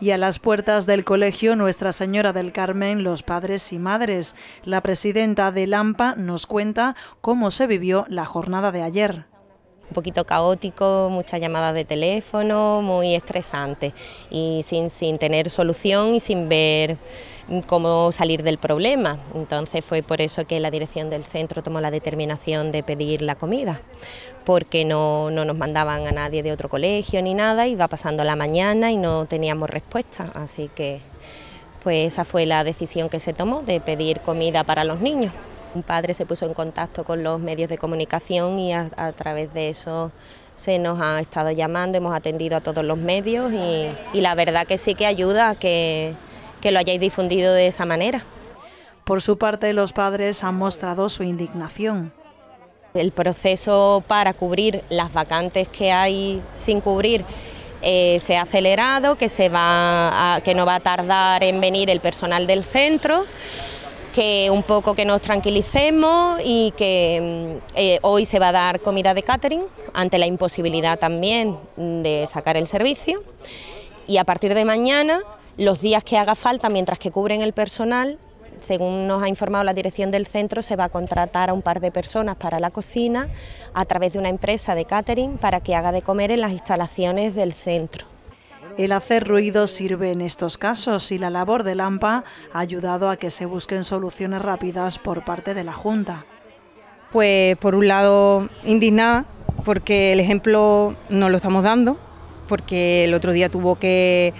Y a las puertas del colegio Nuestra Señora del Carmen, los padres y madres. La presidenta de LAMPA nos cuenta cómo se vivió la jornada de ayer un poquito caótico, muchas llamadas de teléfono, muy estresante y sin, tener solución y sin ver cómo salir del problema. Entonces fue por eso que la dirección del centro tomó la determinación de pedir la comida, porque no, no nos mandaban a nadie de otro colegio ni nada, iba pasando la mañana y no teníamos respuesta, así que pues esa fue la decisión que se tomó de pedir comida para los niños. Un padre se puso en contacto con los medios de comunicación y a, través de eso se nos ha estado llamando, hemos atendido a todos los medios y, la verdad que sí que ayuda que, lo hayáis difundido de esa manera. Por su parte, los padres han mostrado su indignación. El proceso para cubrir las vacantes que hay sin cubrir eh, se ha acelerado, que, se va a, que no va a tardar en venir el personal del centro que un poco que nos tranquilicemos y que mm, eh, hoy se va a dar comida de catering ante la imposibilidad también mm, de sacar el servicio y a partir de mañana los días que haga falta mientras que cubren el personal según nos ha informado la dirección del centro, se va a contratar a un par de personas para la cocina a través de una empresa de catering para que haga de comer en las instalaciones del centro. El hacer ruido sirve en estos casos y la labor de Lampa ha ayudado a que se busquen soluciones rápidas por parte de la Junta. Pues por un lado indignada porque el ejemplo no lo estamos dando, porque el otro día tuvo que,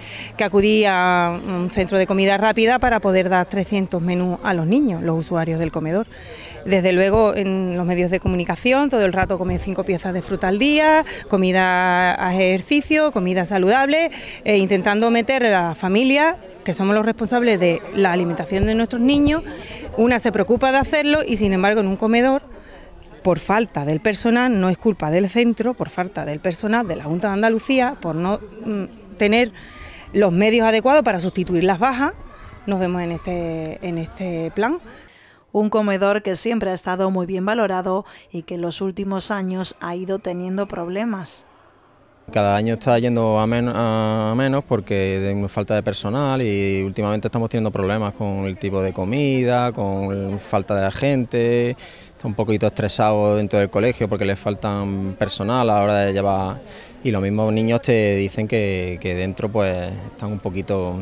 acudir a un centro de comida rápida para poder dar 300 menús a los niños, los usuarios del comedor. Desde luego en los medios de comunicación todo el rato comen cinco piezas de fruta al día, comida a ejercicio, comida saludable, e intentando meter a la familia, que somos los responsables de la alimentación de nuestros niños, una se preocupa de hacerlo y sin embargo en un comedor por falta del personal, no es culpa del centro, por falta del personal de la Junta de Andalucía, por no mm, tener los medios adecuados para sustituir las bajas, nos vemos en este, en este plan un comedor que siempre ha estado muy bien valorado y que en los últimos años ha ido teniendo problemas. Cada año está yendo a, menos porque de falta de personal y últimamente estamos teniendo problemas con el tipo de comida, con falta de gente, está un poquito estresado dentro del colegio porque les faltan personal a la hora de llevar y los mismos niños te dicen que, dentro pues están un poquito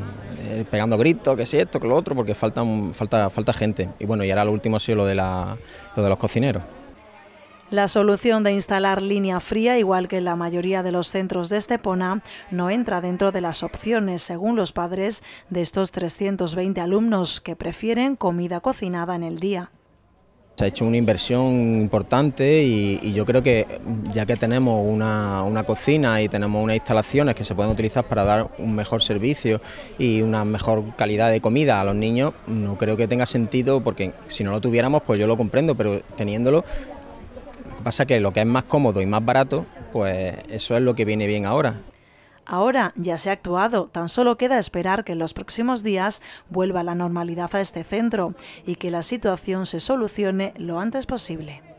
eh, pegando gritos, que si esto, que lo otro, porque faltan, falta, falta gente. Y bueno, y ahora lo último ha sido lo de, lo de los cocineros. La solución de instalar línea fría, igual que en la mayoría de los centros de Estepona, no entra dentro de las opciones, según los padres de estos 320 alumnos que prefieren comida cocinada en el día. Se ha hecho una inversión importante y, yo creo que ya que tenemos una, cocina y tenemos unas instalaciones que se pueden utilizar para dar un mejor servicio y una mejor calidad de comida a los niños, no creo que tenga sentido porque si no lo tuviéramos pues yo lo comprendo, pero teniéndolo Pasa que lo que es más cómodo y más barato, pues eso es lo que viene bien ahora. Ahora ya se ha actuado, tan solo queda esperar que en los próximos días vuelva la normalidad a este centro y que la situación se solucione lo antes posible.